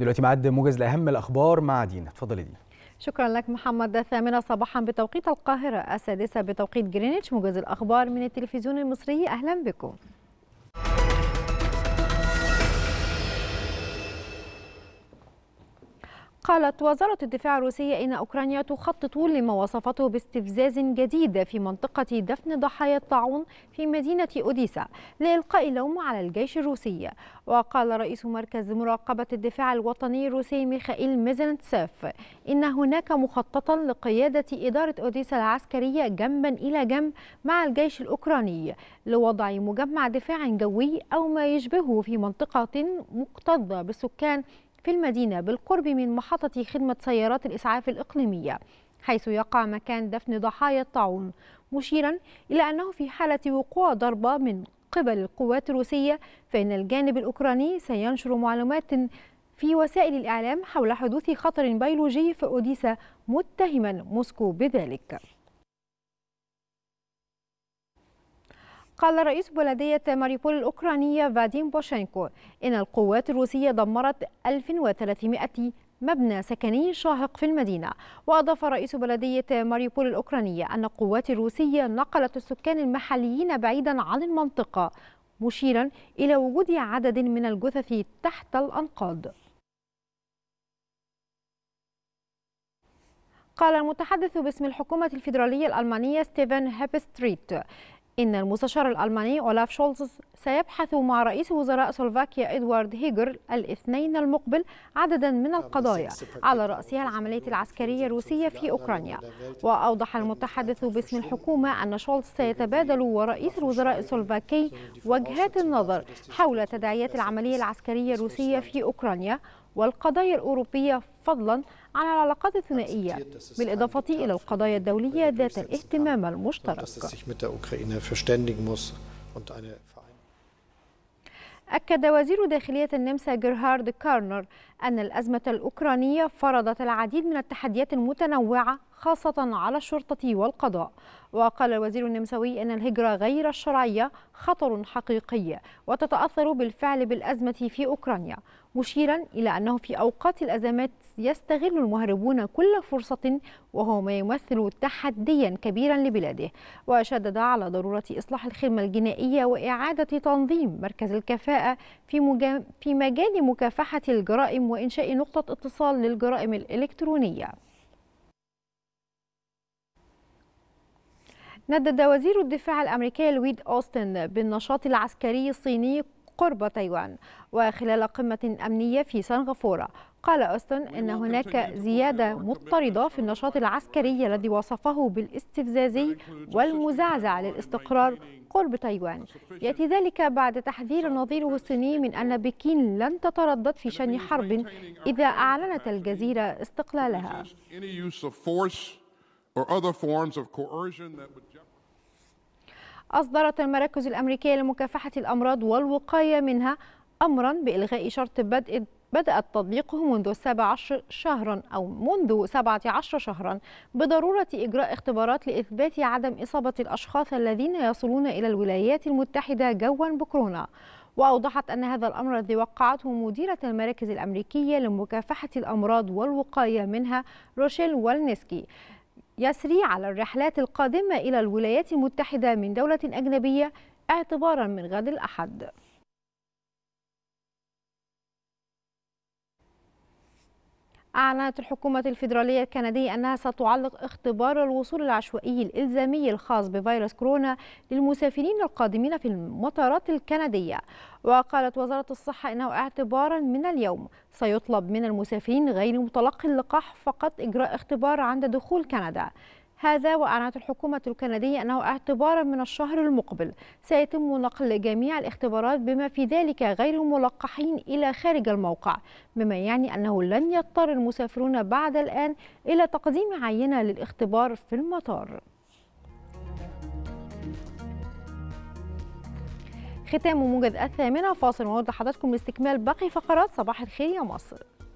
دلوقتي معد موجز لاهم الاخبار مع دينا اتفضلي دينا شكرا لك محمد الثامنة صباحا بتوقيت القاهرة السادسة بتوقيت جرينتش موجز الأخبار من التلفزيون المصري أهلا بكم قالت وزارة الدفاع الروسية إن أوكرانيا تخطط لما وصفته باستفزاز جديد في منطقة دفن ضحايا الطاعون في مدينة أوديسا لإلقاء اللوم على الجيش الروسي وقال رئيس مركز مراقبة الدفاع الوطني الروسي ميخائيل ميزنتسيف إن هناك مخططا لقيادة إدارة أوديسا العسكرية جنبا إلى جنب مع الجيش الأوكراني لوضع مجمع دفاع جوي أو ما يشبهه في منطقة مكتظة بالسكان في المدينة بالقرب من محطة خدمة سيارات الإسعاف الإقليمية حيث يقع مكان دفن ضحايا الطاعون مشيرا إلى أنه في حالة وقوع ضربة من قبل القوات الروسية فإن الجانب الأوكراني سينشر معلومات في وسائل الإعلام حول حدوث خطر بيولوجي في أوديسا متهما موسكو بذلك قال رئيس بلدية ماريبول الأوكرانية فاديم بوشينكو إن القوات الروسية دمرت 1300 مبنى سكني شاهق في المدينة وأضاف رئيس بلدية ماريبول الأوكرانية أن القوات الروسية نقلت السكان المحليين بعيدا عن المنطقة مشيرا إلى وجود عدد من الجثث تحت الأنقاض قال المتحدث باسم الحكومة الفيدرالية الألمانية ستيفن هابستريت إن المستشار الألماني أولاف شولز سيبحث مع رئيس وزراء سلوفاكيا إدوارد هيجر الاثنين المقبل عددا من القضايا على رأسها العملية العسكرية الروسية في أوكرانيا وأوضح المتحدث باسم الحكومة أن شولز سيتبادل ورئيس الوزراء السلوفاكي وجهات النظر حول تداعيات العملية العسكرية الروسية في أوكرانيا والقضايا الأوروبية فضلا عن العلاقات الثنائية بالإضافة إلى القضايا الدولية ذات الاهتمام المشترك أكد وزير داخلية النمسا جيرهارد كارنر أن الأزمة الأوكرانية فرضت العديد من التحديات المتنوعة خاصة على الشرطة والقضاء وقال الوزير النمساوي أن الهجرة غير الشرعية خطر حقيقي وتتأثر بالفعل بالأزمة في أوكرانيا مشيرا إلى أنه في أوقات الأزمات يستغل المهربون كل فرصة وهو ما يمثل تحديا كبيرا لبلاده وشدد على ضرورة إصلاح الخدمة الجنائية وإعادة تنظيم مركز الكفاءة في, في مجال مكافحة الجرائم وإنشاء نقطة اتصال للجرائم الإلكترونية ندد وزير الدفاع الأمريكي لويد أوستن بالنشاط العسكري الصيني قرب تايوان وخلال قمة أمنية في سنغافورة قال أوستن أن هناك زيادة مضطردة في النشاط العسكري الذي وصفه بالاستفزازي والمزعزع للاستقرار قرب تايوان يأتي ذلك بعد تحذير نظيره الصيني من أن بكين لن تتردد في شن حرب إذا أعلنت الجزيرة استقلالها أصدرت المراكز الأمريكية لمكافحة الأمراض والوقاية منها أمرا بإلغاء شرط بدء بدأت تطبيقه منذ 17 شهرا أو منذ 17 شهرا بضرورة إجراء اختبارات لإثبات عدم إصابة الأشخاص الذين يصلون إلى الولايات المتحدة جوا بكورونا وأوضحت أن هذا الأمر الذي وقعته مديرة المراكز الأمريكية لمكافحة الأمراض والوقاية منها روشيل والنسكي يسري على الرحلات القادمة إلى الولايات المتحدة من دولة أجنبية اعتبارا من غد الأحد أعلنت الحكومة الفيدرالية الكندية أنها ستعلق اختبار الوصول العشوائي الإلزامي الخاص بفيروس كورونا للمسافرين القادمين في المطارات الكندية وقالت وزارة الصحة أنه اعتبارا من اليوم سيطلب من المسافرين غير متلقي اللقاح فقط إجراء اختبار عند دخول كندا هذا وأعلنت الحكومة الكندية أنه اعتبارا من الشهر المقبل سيتم نقل جميع الاختبارات بما في ذلك غير الملقحين إلى خارج الموقع مما يعني أنه لن يضطر المسافرون بعد الآن إلى تقديم عينة للاختبار في المطار ختام موجز الثامنة فاصل ونود لحضراتكم لاستكمال باقي فقرات صباح الخير يا مصر